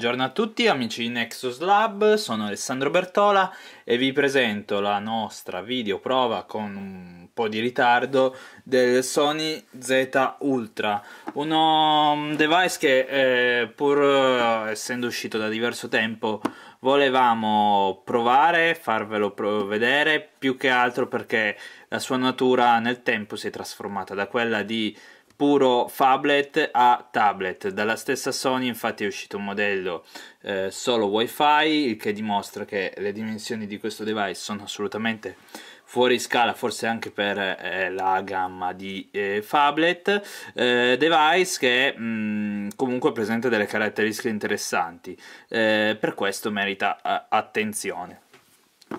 Buongiorno a tutti amici di Nexus Lab, sono Alessandro Bertola e vi presento la nostra video prova con un po' di ritardo del Sony Z Ultra, uno mm, device che eh, pur eh, essendo uscito da diverso tempo volevamo provare, farvelo vedere, più che altro perché la sua natura nel tempo si è trasformata da quella di puro phablet a tablet. Dalla stessa Sony infatti è uscito un modello eh, solo wifi, il che dimostra che le dimensioni di questo device sono assolutamente fuori scala, forse anche per eh, la gamma di eh, phablet, eh, device che mh, mm, comunque presenta delle caratteristiche interessanti, eh, per questo merita eh, attenzione.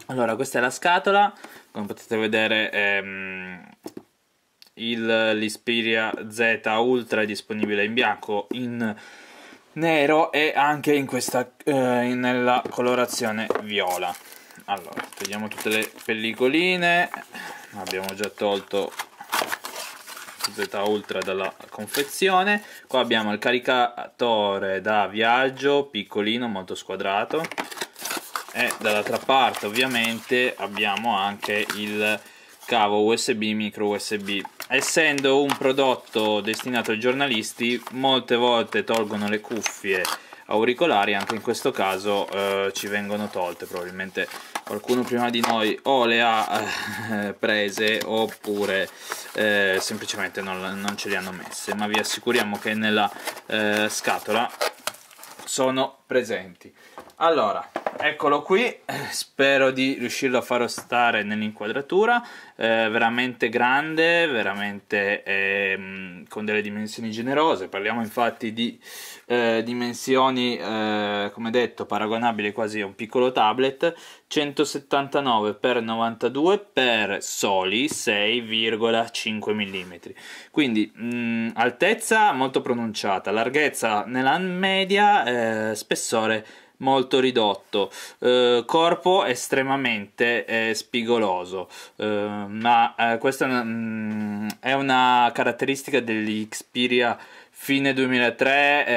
Allora, questa è la scatola, come potete vedere... Ehm, il, l'Ispiria Z Ultra è disponibile in bianco, in nero e anche in questa, eh, nella colorazione viola. Allora, togliamo tutte le pellicoline, abbiamo già tolto Z Ultra dalla confezione. Qua abbiamo il caricatore da viaggio, piccolino, molto squadrato. E dall'altra parte ovviamente abbiamo anche il cavo USB micro USB. Essendo un prodotto destinato ai giornalisti, molte volte tolgono le cuffie auricolari, anche in questo caso eh, ci vengono tolte, probabilmente qualcuno prima di noi o le ha eh, prese oppure eh, semplicemente non, non, ce le hanno messe, ma vi assicuriamo che nella eh, scatola sono presenti allora eccolo qui eh, spero di riuscirlo a farlo stare nell'inquadratura eh, veramente grande veramente eh, con delle dimensioni generose parliamo infatti di eh, dimensioni eh, come detto paragonabili quasi a un piccolo tablet 179 x 92 per soli 6,5 mm quindi mh, altezza molto pronunciata larghezza nella media eh, spesso spessore molto ridotto, eh, corpo estremamente eh, spigoloso, eh, ma eh, questa è una, mm, è una, caratteristica degli Xperia fine 2003,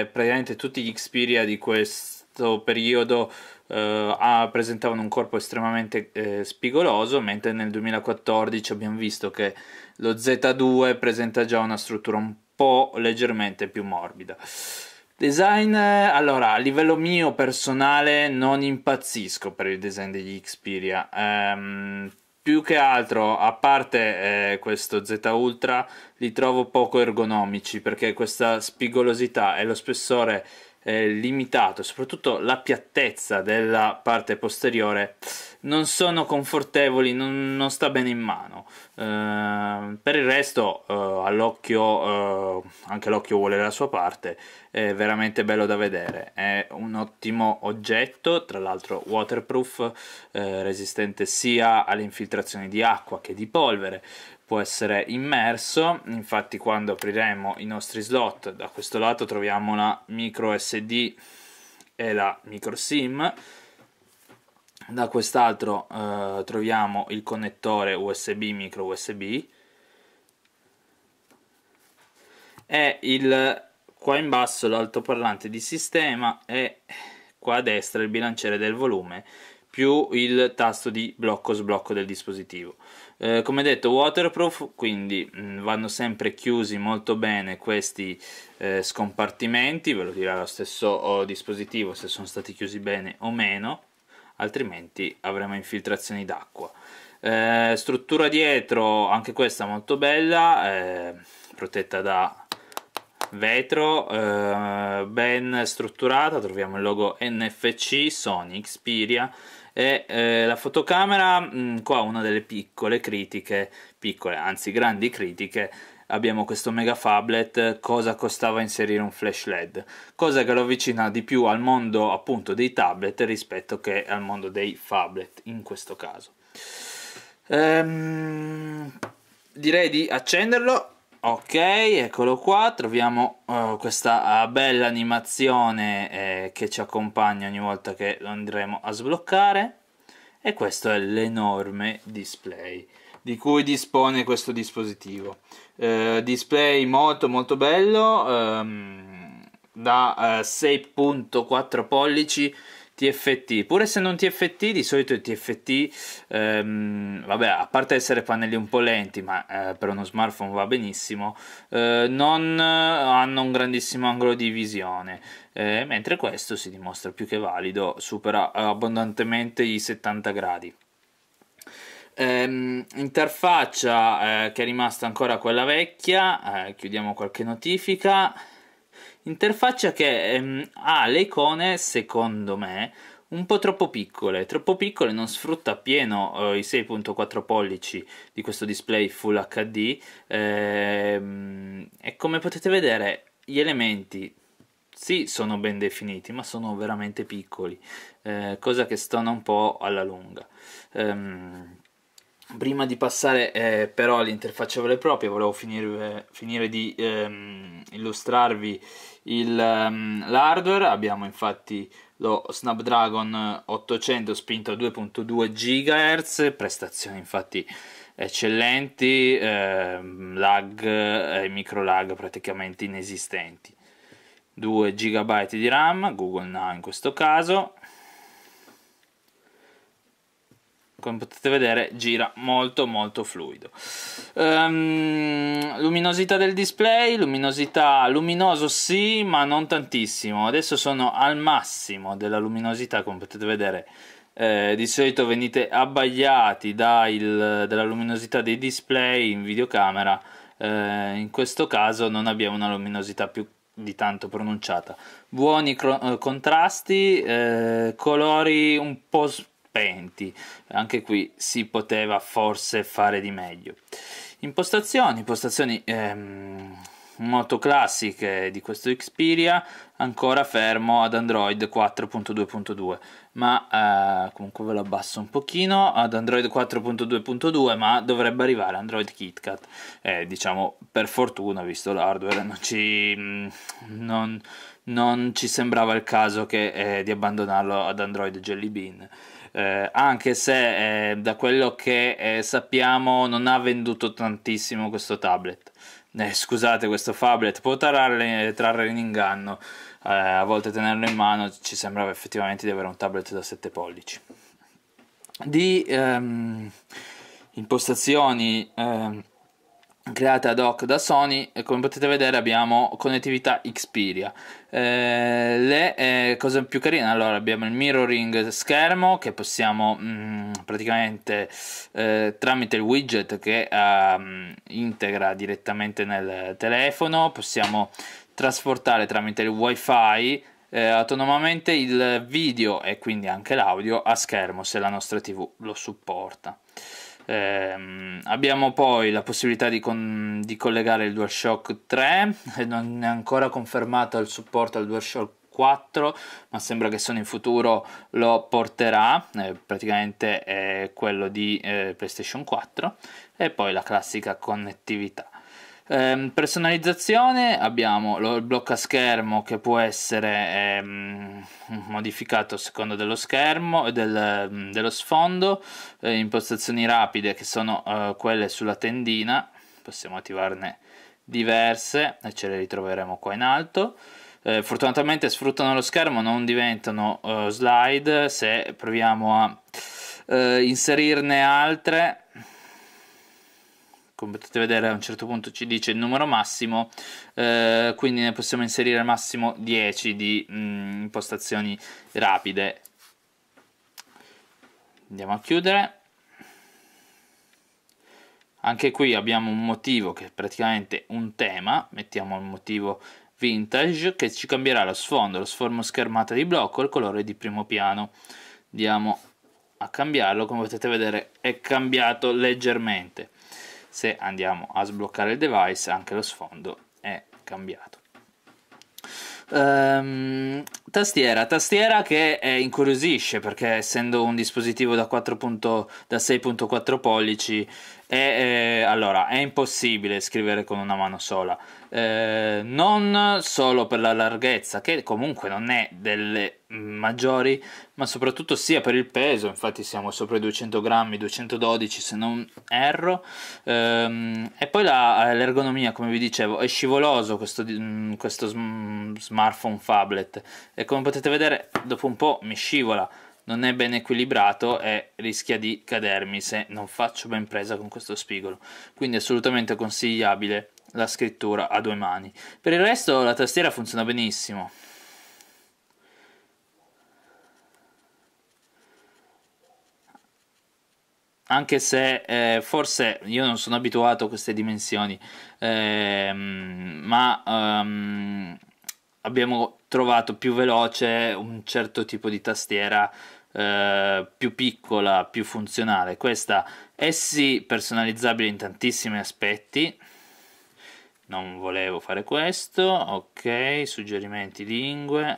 eh, praticamente tutti gli Xperia di questo periodo ha, eh, presentavano un corpo estremamente spigoloso, mentre nel 2014 abbiamo visto che lo Z2 presenta già una struttura un po' leggermente più morbida. Design, allora, a livello mio personale non impazzisco per il design degli Xperia. Um, più che altro, a parte eh, questo Z Ultra, li trovo poco ergonomici perché questa spigolosità e lo spessore eh, limitato, soprattutto la piattezza della parte posteriore non sono confortevoli, non, non sta bene in mano. Eh, per il resto, eh, all'occhio, eh, anche l'occhio vuole la sua parte, è veramente bello da vedere. È un ottimo oggetto, tra l'altro waterproof, eh, resistente sia alle infiltrazioni di acqua che di polvere può essere immerso infatti quando apriremo i nostri slot da questo lato troviamo la micro SD e la micro SIM da quest'altro eh, troviamo il connettore USB micro USB e il qua in basso l'altoparlante di sistema e qua a destra il bilanciere del volume più il tasto di blocco sblocco del dispositivo eh, come detto waterproof quindi mh, mm, vanno sempre chiusi molto bene questi eh, scompartimenti ve lo dirà lo stesso oh, dispositivo se sono stati chiusi bene o meno altrimenti avremo infiltrazioni d'acqua. Eh, struttura dietro, anche questa molto bella, eh, protetta da vetro, eh, ben strutturata, troviamo il logo NFC, Sony, Xperia e eh, la fotocamera, mh, mm, qua una delle piccole critiche, piccole anzi grandi critiche, abbiamo questo mega phablet cosa costava inserire un flash led cosa che lo avvicina di più al mondo appunto dei tablet rispetto che al mondo dei phablet in questo caso ehm, direi di accenderlo ok eccolo qua troviamo uh, questa uh, bella animazione eh, che ci accompagna ogni volta che lo andremo a sbloccare e questo è l'enorme display di cui dispone questo dispositivo. Eh, display molto molto bello ehm, da eh, 6.4 pollici TFT, pur essendo un TFT, di solito i TFT, ehm, vabbè, a parte essere pannelli un po' lenti, ma eh, per uno smartphone va benissimo, eh, non eh, hanno un grandissimo angolo di visione, eh, mentre questo si dimostra più che valido, supera eh, abbondantemente i 70 gradi. Ehm, interfaccia eh, che è rimasta ancora quella vecchia, eh, chiudiamo qualche notifica. Interfaccia che ehm, ha le icone, secondo me, un po' troppo piccole, troppo piccole non sfrutta appieno eh, i 6.4 pollici di questo display Full HD ehm, e come potete vedere gli elementi sì sono ben definiti ma sono veramente piccoli, eh, cosa che stona un po' alla lunga. Ehm, Prima di passare eh, però all'interfaccia vera e propria, volevo finire, eh, finire di ehm, illustrarvi il, ehm, l'hardware. Abbiamo infatti lo Snapdragon 800 spinto a 2.2 GHz, prestazioni infatti eccellenti, ehm, lag e eh, micro lag praticamente inesistenti. 2 GB di RAM, Google Now in questo caso, come potete vedere gira molto molto fluido um, luminosità del display luminosità luminoso sì ma non tantissimo adesso sono al massimo della luminosità come potete vedere eh, di solito venite abbagliati il, dalla luminosità dei display in videocamera eh, in questo caso non abbiamo una luminosità più di tanto pronunciata buoni eh, contrasti eh, colori un po' serpenti. Anche qui si poteva forse fare di meglio. Impostazioni, impostazioni ehm, molto classiche di questo Xperia, ancora fermo ad Android 4.2.2, ma eh, comunque ve lo abbasso un pochino ad Android 4.2.2, ma dovrebbe arrivare Android KitKat, eh, diciamo per fortuna visto l'hardware non ci... Mm, non, non ci sembrava il caso che, eh, di abbandonarlo ad Android Jelly Bean eh, anche se eh, da quello che eh, sappiamo non ha venduto tantissimo questo tablet. Eh, scusate, questo tablet, può trarre, trarre in inganno, eh, a volte tenerlo in mano ci sembrava effettivamente di avere un tablet da 7 pollici. Di ehm, impostazioni... Ehm, creata ad hoc da Sony e come potete vedere abbiamo connettività Xperia eh, le eh, cose più carine allora abbiamo il mirroring schermo che possiamo mh, mm, praticamente eh, tramite il widget che ehm, integra direttamente nel telefono possiamo trasportare tramite il wifi eh, autonomamente il video e quindi anche l'audio a schermo se la nostra tv lo supporta eh, abbiamo poi la possibilità di, con, di, collegare il DualShock 3 non è ancora confermato il supporto al DualShock 4 ma sembra che Sony in futuro lo porterà eh, praticamente è quello di eh, PlayStation 4 e poi la classica connettività Ehm, personalizzazione abbiamo lo, il blocca schermo che può essere ehm, modificato a seconda dello schermo e del, mm, dello sfondo, eh, impostazioni rapide che sono eh, quelle sulla tendina, possiamo attivarne diverse e ce le ritroveremo qua in alto. Eh, fortunatamente sfruttano lo schermo, non diventano eh, slide, se proviamo a eh, inserirne altre come potete vedere a un certo punto ci dice il numero massimo, eh, quindi ne possiamo inserire massimo 10 di mh, mm, impostazioni rapide. Andiamo a chiudere. Anche qui abbiamo un motivo che è praticamente un tema, mettiamo il motivo vintage che ci cambierà lo sfondo, lo sformo schermata di blocco e il colore di primo piano. Andiamo a cambiarlo, come potete vedere è cambiato leggermente se andiamo a sbloccare il device anche lo sfondo è cambiato Um, tastiera, tastiera che eh, incuriosisce perché essendo un dispositivo da, 4. da 6.4 pollici e, eh, allora, è impossibile scrivere con una mano sola, eh, non solo per la larghezza, che comunque non è delle maggiori, ma soprattutto sia per il peso, infatti siamo sopra i 200 grammi, 212 se non erro, ehm, e poi la, l'ergonomia, come vi dicevo, è scivoloso questo, mm, questo smartphone phablet e come potete vedere dopo un po' mi scivola non è ben equilibrato e rischia di cadermi se non faccio ben presa con questo spigolo quindi assolutamente consigliabile la scrittura a due mani per il resto la tastiera funziona benissimo anche se eh, forse io non sono abituato a queste dimensioni, ehm, ma ehm, abbiamo trovato più veloce un certo tipo di tastiera eh, più piccola, più funzionale. Questa è sì personalizzabile in tantissimi aspetti. Non volevo fare questo. Ok, suggerimenti lingue.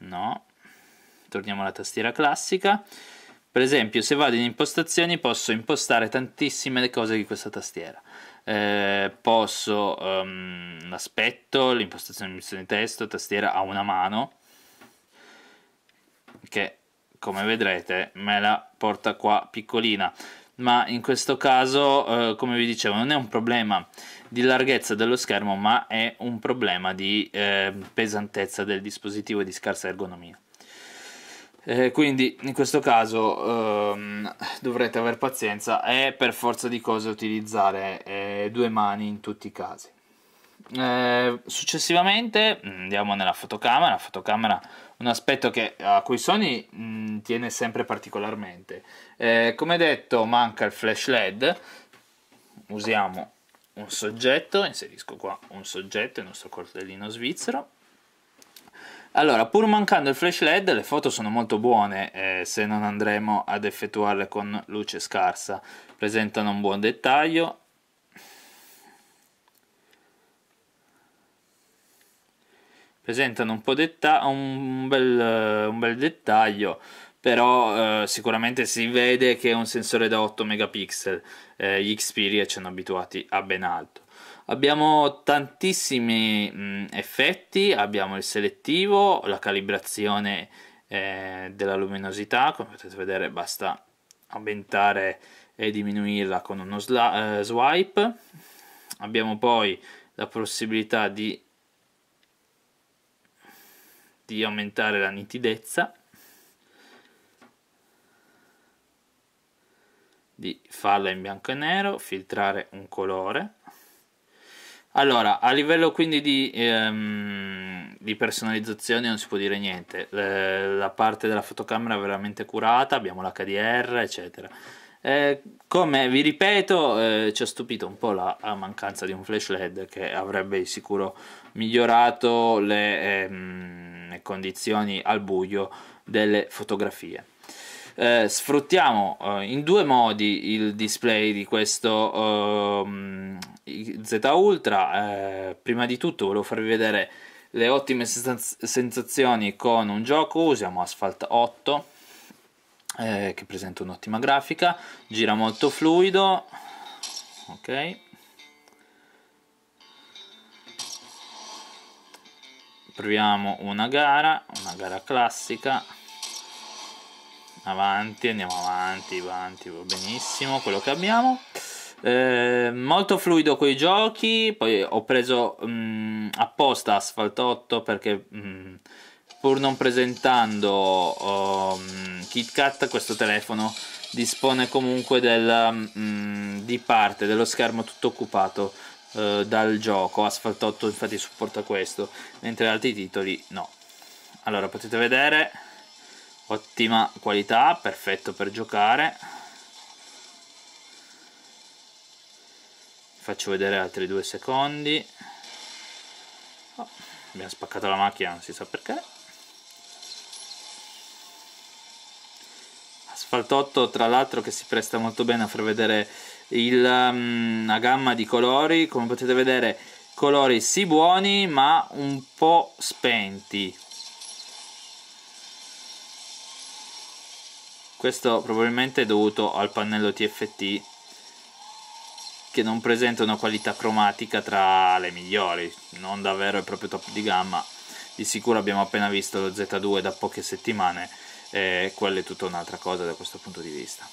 No. Torniamo alla tastiera classica. Per esempio, se vado in impostazioni posso impostare tantissime cose di questa tastiera. Eh, posso um, l'aspetto, l'impostazione di missione testo, tastiera a una mano che come vedrete me la porta qua piccolina ma in questo caso eh, come vi dicevo non è un problema di larghezza dello schermo ma è un problema di eh, pesantezza del dispositivo e di scarsa ergonomia eh, quindi in questo caso ehm, dovrete aver pazienza e per forza di cose utilizzare eh, due mani in tutti i casi eh, successivamente mm, andiamo nella fotocamera fotocamera un aspetto che, a cui Sony mh, mm, tiene sempre particolarmente eh, come detto manca il flash led usiamo un soggetto inserisco qua un soggetto il nostro coltellino svizzero allora, pur mancando il flash LED, le foto sono molto buone eh, se non andremo ad effettuarle con luce scarsa. Presentano un buon dettaglio, presentano un po' detta- un, bel, un bel dettaglio però eh, sicuramente si vede che è un sensore da 8 megapixel eh, gli Xperia ci hanno abituati a ben alto abbiamo tantissimi mh, mm, effetti abbiamo il selettivo la calibrazione eh, della luminosità come potete vedere basta aumentare e diminuirla con uno sla- eh, swipe abbiamo poi la possibilità di di aumentare la nitidezza, di farla in bianco e nero, filtrare un colore. Allora, a livello quindi di, ehm, di personalizzazione non si può dire niente, eh, la parte della fotocamera è veramente curata, abbiamo l'HDR, eccetera eh, come vi ripeto, eh, ci ha stupito un po' la, la mancanza di un flash LED che avrebbe di sicuro migliorato le ehm, condizioni al buio delle fotografie. Eh, sfruttiamo eh, in due modi il display di questo eh, Z Ultra. Eh, prima di tutto volevo farvi vedere le ottime sens sensazioni con un gioco, usiamo Asphalt 8 eh, che presenta un'ottima grafica, gira molto fluido, ok. Proviamo una gara, una gara classica, avanti, andiamo avanti, avanti, va benissimo quello che abbiamo. Eh, molto fluido quei giochi, poi ho preso mh, mm, apposta Asphalt 8 perché... Mh, mm, pur non presentando um, KitKat questo telefono dispone comunque del, um, di parte dello schermo tutto occupato uh, dal gioco Asphalt 8 infatti supporta questo mentre altri titoli no allora potete vedere ottima qualità perfetto per giocare faccio vedere altri due secondi oh, abbiamo spaccato la macchina non si sa perché Asfaltotto tra l'altro che si presta molto bene a far vedere il, um, gamma di colori, come potete vedere colori sì buoni ma un po' spenti. Questo probabilmente è dovuto al pannello TFT che non presenta una qualità cromatica tra le migliori, non davvero è proprio top di gamma. Di sicuro abbiamo appena visto lo Z2 da poche settimane e quella è tutta un'altra cosa da questo punto di vista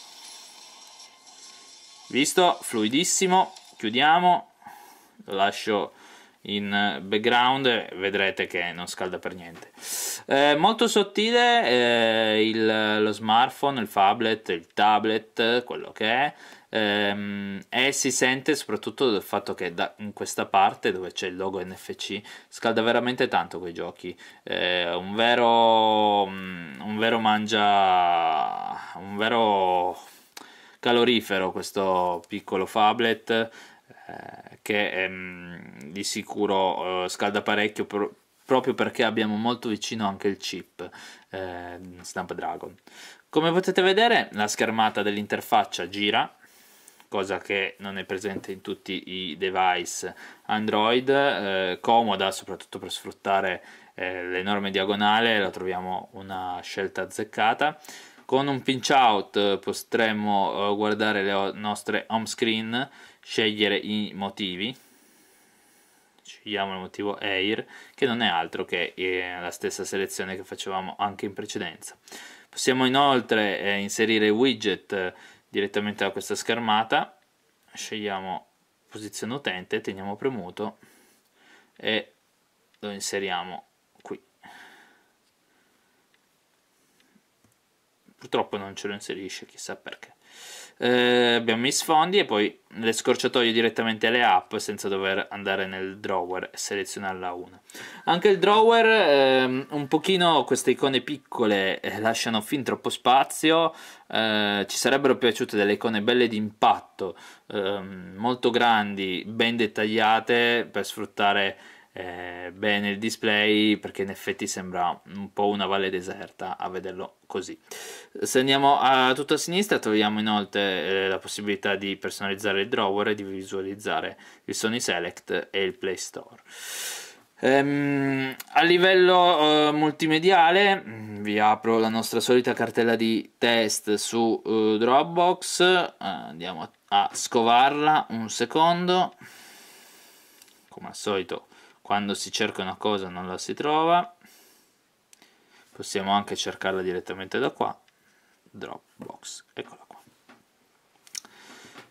visto fluidissimo chiudiamo lo lascio in background vedrete che non scalda per niente eh, molto sottile eh, il, lo smartphone il phablet il tablet quello che è Ehm, e si sente soprattutto dal fatto che da, in questa parte dove c'è il logo NFC scalda veramente tanto quei giochi è eh, un vero mm, un vero mangia un vero calorifero questo piccolo phablet eh, che è, ehm, di sicuro eh, scalda parecchio per, proprio perché abbiamo molto vicino anche il chip eh, Dragon. come potete vedere la schermata dell'interfaccia gira cosa che non è presente in tutti i device Android, eh, comoda soprattutto per sfruttare eh, l'enorme diagonale, la troviamo una scelta azzeccata. Con un pinch out eh, potremmo eh, guardare le nostre home screen, scegliere i motivi, scegliamo il motivo Air, che non è altro che eh, la stessa selezione che facevamo anche in precedenza. Possiamo inoltre eh, inserire widget direttamente da questa schermata scegliamo posizione utente teniamo premuto e lo inseriamo qui purtroppo non ce lo inserisce chissà perché eh, abbiamo i sfondi e poi le scorciatoie direttamente alle app senza dover andare nel drawer e selezionarla una. Anche il drawer, eh, un pochino queste icone piccole eh, lasciano fin troppo spazio, eh, ci sarebbero piaciute delle icone belle di d'impatto, ehm, molto grandi, ben dettagliate per sfruttare eh, bene il display perché in effetti sembra un po' una valle deserta a vederlo così se andiamo a tutto a sinistra troviamo inoltre eh, la possibilità di personalizzare il drawer e di visualizzare il Sony Select e il Play Store ehm, a livello eh, multimediale mm, vi apro la nostra solita cartella di test su eh, Dropbox eh, andiamo a scovarla un secondo come al solito quando si cerca una cosa non la si trova possiamo anche cercarla direttamente da qua Dropbox eccola qua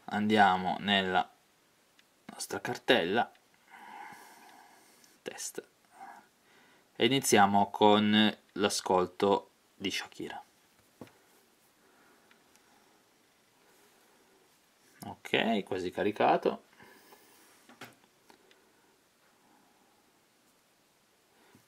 andiamo nella nostra cartella test e iniziamo con l'ascolto di Shakira ok quasi caricato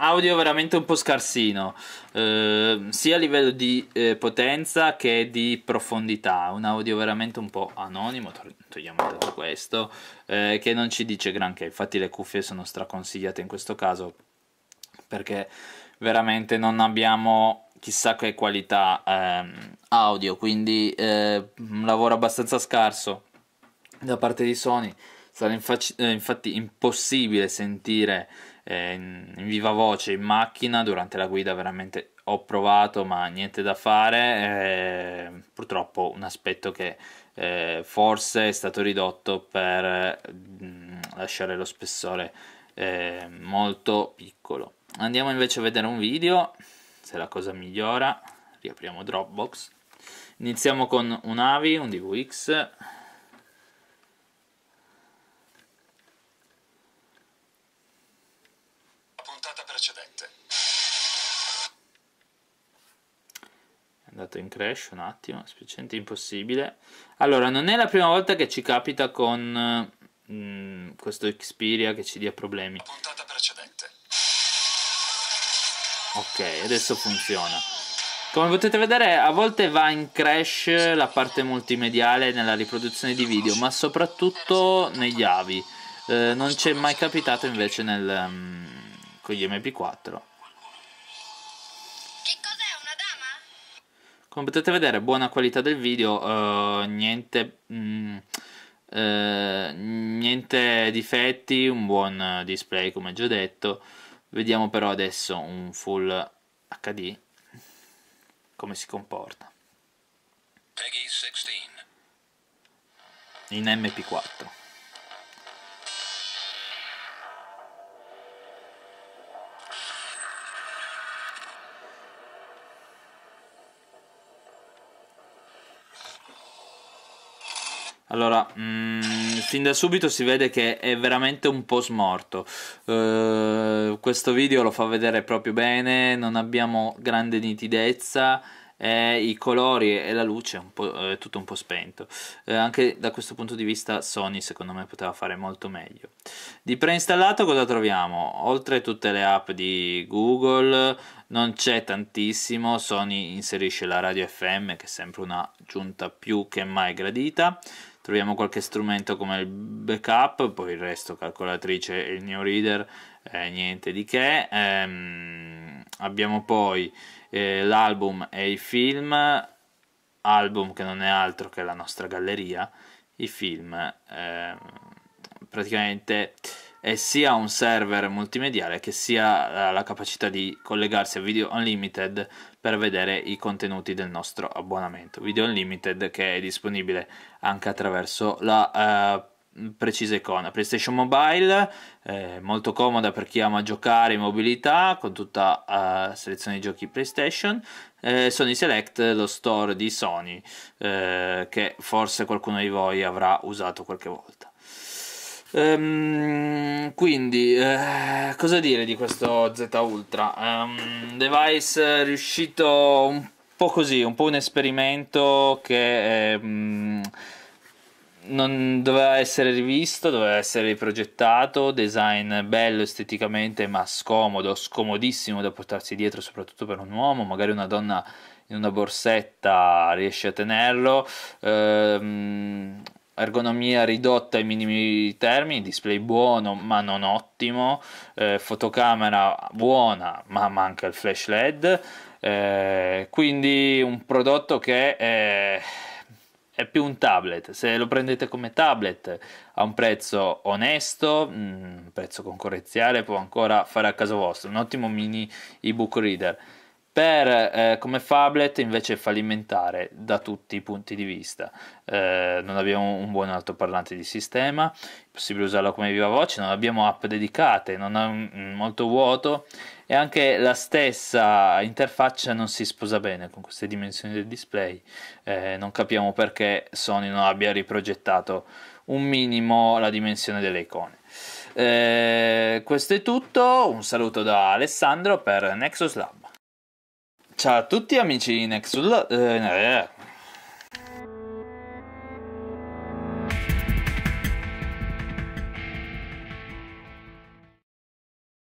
audio veramente un po' scarsino, eh, sia a livello di eh, potenza che di profondità. Un audio veramente un po' anonimo, togliamo tutto questo, eh, che non ci dice granché. Infatti, le cuffie sono straconsigliate in questo caso perché veramente non abbiamo chissà che qualità ehm, audio, quindi ehm, un lavoro abbastanza scarso da parte di Sony. Sarà eh, infatti impossibile sentire eh, in, viva voce in macchina durante la guida veramente ho provato ma niente da fare eh, purtroppo un aspetto che eh, forse è stato ridotto per mh, mm, lasciare lo spessore ehm, molto piccolo andiamo invece a vedere un video se la cosa migliora riapriamo Dropbox iniziamo con un AVI, un DVX andato in crash un attimo, spiacente, impossibile. Allora, non è la prima volta che ci capita con mh, eh, mm, questo Xperia che ci dia problemi. Ok, adesso funziona. Come potete vedere a volte va in crash la parte multimediale nella riproduzione di video, ma soprattutto negli avi. Eh, non ci è mai capitato invece nel, mh, mm, con gli MP4. come potete vedere buona qualità del video eh, niente mh, mm, eh, niente difetti un buon display come già detto vediamo però adesso un full HD come si comporta in MP4 Allora, mh, mm, fin da subito si vede che è veramente un po' smorto. Uh, questo video lo fa vedere proprio bene, non abbiamo grande nitidezza. Eh, i colori e la luce è tutto un po' spento eh, anche da questo punto di vista Sony secondo me poteva fare molto meglio di preinstallato cosa troviamo? oltre tutte le app di Google non c'è tantissimo Sony inserisce la radio FM che è sempre una giunta più che mai gradita troviamo qualche strumento come il backup, poi il resto calcolatrice e il new reader, eh, niente di che. Ehm, abbiamo poi eh, l'album e i film, album che non è altro che la nostra galleria, i film eh, praticamente e sia un server multimediale che sia eh, la capacità di collegarsi a Video Unlimited per vedere i contenuti del nostro abbonamento. Video Unlimited che è disponibile anche attraverso la eh, precisa icona PlayStation Mobile, eh, molto comoda per chi ama giocare in mobilità con tutta la eh, selezione di giochi PlayStation. Eh, Sony Select, lo store di Sony, eh, che forse qualcuno di voi avrà usato qualche volta. Um, quindi, uh, cosa dire di questo Z Ultra? Um, device riuscito un po' così, un po' un esperimento che um, non doveva essere rivisto, doveva essere riprogettato. Design bello esteticamente, ma scomodo, scomodissimo da portarsi dietro, soprattutto per un uomo, magari una donna in una borsetta riesce a tenerlo. Ehm, ergonomia ridotta ai minimi termini, display buono ma non ottimo, eh, fotocamera buona ma manca il flash LED, eh, quindi un prodotto che è, è, più un tablet, se lo prendete come tablet a un prezzo onesto, un mm, prezzo concorrenziale può ancora fare a caso vostro, un ottimo mini ebook reader per, eh, come Fablet invece è fallimentare da tutti i punti di vista. Eh, non abbiamo un buon altoparlante di sistema, è possibile usarlo come viva voce, non abbiamo app dedicate, non ha un, mm, molto vuoto e anche la stessa interfaccia non si sposa bene con queste dimensioni del display. Eh, non capiamo perché Sony non abbia riprogettato un minimo la dimensione delle icone. Eh, questo è tutto, un saluto da Alessandro per Nexus Lab. Ciao a tutti amici di Nexul. Eh, eh